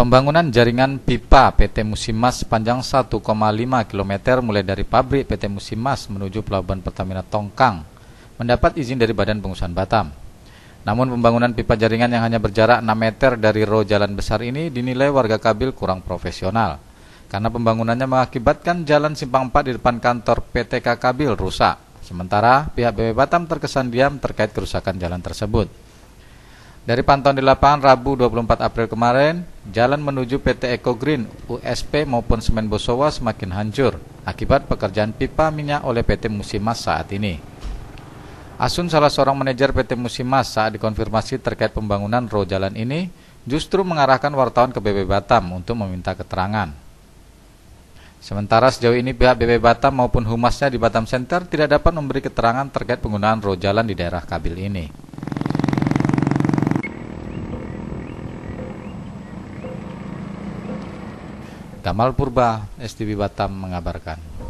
Pembangunan jaringan pipa PT Musimas sepanjang 1,5 km mulai dari pabrik PT Musimas menuju pelabuhan Pertamina Tongkang mendapat izin dari Badan Pengusahaan Batam. Namun pembangunan pipa jaringan yang hanya berjarak 6 meter dari roh jalan besar ini dinilai warga Kabil kurang profesional karena pembangunannya mengakibatkan jalan simpang 4 di depan kantor PTK Kabil rusak. Sementara pihak BP Batam terkesan diam terkait kerusakan jalan tersebut. Dari pantauan di lapangan Rabu 24 April kemarin, jalan menuju PT Eco Green, USP maupun Semen Bosowa semakin hancur akibat pekerjaan pipa minyak oleh PT Musimas saat ini. Asun salah seorang manajer PT Musimas saat dikonfirmasi terkait pembangunan roh jalan ini, justru mengarahkan wartawan ke BB Batam untuk meminta keterangan. Sementara sejauh ini pihak BB Batam maupun humasnya di Batam Center tidak dapat memberi keterangan terkait penggunaan roh jalan di daerah Kabil ini. Gamal Purba, STB Batam mengabarkan.